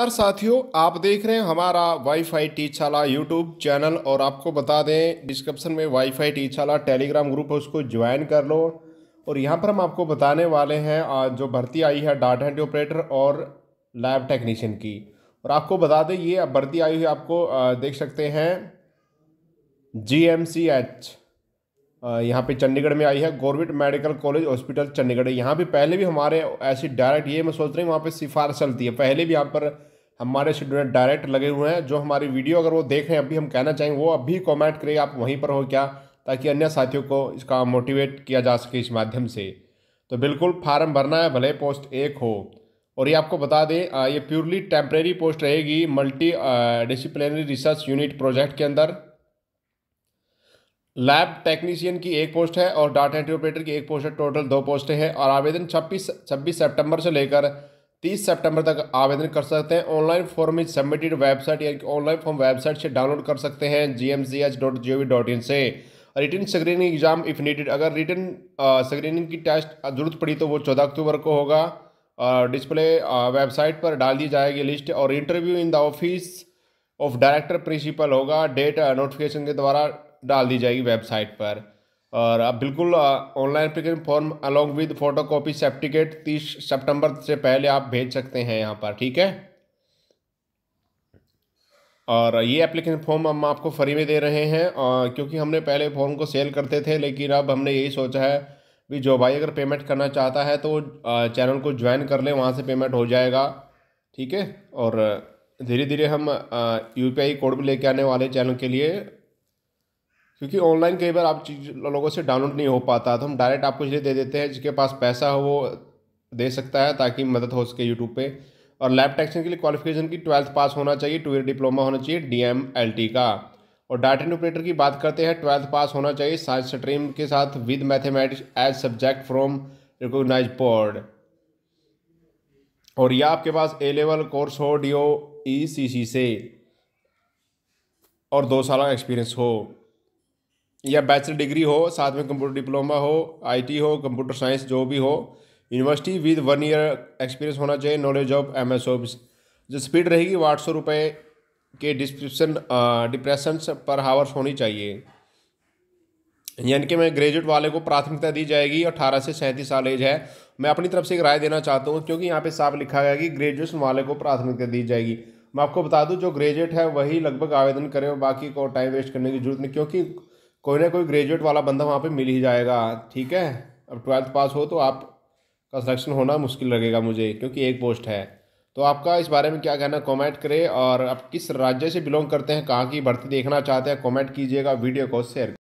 नमस्कार साथियों आप देख रहे हैं हमारा वाईफाई टीचाला यूट्यूब चैनल और आपको बता दें डिस्क्रिप्शन में वाईफाई टीचाला टेलीग्राम ग्रुप है उसको ज्वाइन कर लो और यहाँ पर हम आपको बताने वाले हैं जो भर्ती आई है डाटा एंट्री ऑपरेटर और लैब टेक्नीशियन की और आपको बता दें ये भर्ती आई हुई आपको देख सकते हैं जी एम सी एच यहाँ पे चंडीगढ़ में आई है government medical college hospital Chandigarh यहाँ पे पहले भी हमारे ऐसी डायरेक्ट ये मैं सोच रही हूँ वहाँ पे सिफारिश चलती है पहले भी यहाँ पर हमारे स्टूडेंट डायरेक्ट लगे हुए हैं जो हमारी वीडियो अगर वो देख रहे हैं अभी हम कहना चाहेंगे वो अभी कॉमेंट करें आप वहीं पर हो क्या ताकि अन्य साथियों को इसका मोटिवेट किया जा सके इस माध्यम से तो बिल्कुल फार्म भरना है भले पोस्ट एक हो और ये आपको बता दें ये प्योरली टेम्प्रेरी पोस्ट रहेगी multi disciplinary research unit project के अंदर लैब टेक्नीशियन की एक पोस्ट है और डाटा एंट्री ऑपरेटर की एक पोस्ट है टोटल दो पोस्टें हैं और आवेदन छब्बीस छब्बीस सितंबर से लेकर तीस सितंबर तक आवेदन कर सकते हैं online form is submitted website या ऑनलाइन फॉर्म वेबसाइट से डाउनलोड कर सकते हैं G M C H dot G O V dot in से written screening exam if needed अगर रिटर्न स्क्रीनिंग की टेस्ट जरूरत पड़ी तो वो चौदह अक्टूबर को होगा डिस्प्ले वेबसाइट पर डाल दी जाएगी लिस्ट और interview in the office of director principal होगा डेट नोटिफिकेशन के द्वारा डाल दी जाएगी वेबसाइट पर और आप बिल्कुल online application form along with photo copy certificate तीस सितंबर से पहले आप भेज सकते हैं यहाँ पर ठीक है और ये एप्लीकेशन फॉर्म हम आपको फ्री में दे रहे हैं और क्योंकि हमने पहले फॉर्म को सेल करते थे लेकिन अब हमने यही सोचा है भी जो भाई अगर पेमेंट करना चाहता है तो चैनल को ज्वाइन कर ले वहाँ से पेमेंट हो जाएगा ठीक है और धीरे धीरे हम यू पी आई कोड भी लेके आने वाले चैनल के लिए क्योंकि ऑनलाइन कई बार आप चीज लोगों से डाउनलोड नहीं हो पाता तो हम डायरेक्ट आपको इसलिए दे देते हैं जिसके पास पैसा हो वो दे सकता है ताकि मदद हो सके यूट्यूब पे और लैब टेक्शन के लिए क्वालिफिकेशन की ट्वेल्थ पास होना चाहिए टू ईयर डिप्लोमा होना चाहिए डी एम का और डाटा एंड ऑपरेटर की बात करते हैं ट्वेल्थ पास होना चाहिए साइंस स्ट्रीम के साथ with mathematics as subject from recognise board और यह आपके पास ए लेवल कोर्स हो D O E C C से और दो साल का एक्सपीरियंस हो या बैचलर डिग्री हो साथ में कंप्यूटर डिप्लोमा हो आईटी हो कंप्यूटर साइंस जो भी हो university with one year experience होना चाहिए knowledge of M S office जो स्पीड रहेगी वो आठ सौ रुपये के डिस्क्रिप्शन डिप्रेशन पर हावर्स होनी चाहिए यानी कि मैं ग्रेजुएट वाले को प्राथमिकता दी जाएगी और अठारह से सैंतीस साल एज है मैं अपनी तरफ से एक राय देना चाहता हूँ क्योंकि यहाँ पे साफ लिखा गया कि ग्रेजुएशन वाले को प्राथमिकता दी जाएगी मैं आपको बता दूँ जो ग्रेजुएट है वही लगभग आवेदन करें बाकी को टाइम वेस्ट करने की जरूरत नहीं क्योंकि कोई ना कोई ग्रेजुएट वाला बंदा वहाँ पे मिल ही जाएगा ठीक है अब ट्वेल्थ पास हो तो आप का सिलेक्शन होना मुश्किल लगेगा मुझे क्योंकि एक पोस्ट है तो आपका इस बारे में क्या कहना कमेंट करें और आप किस राज्य से बिलोंग करते हैं कहाँ की भर्ती देखना चाहते हैं कमेंट कीजिएगा वीडियो को शेयर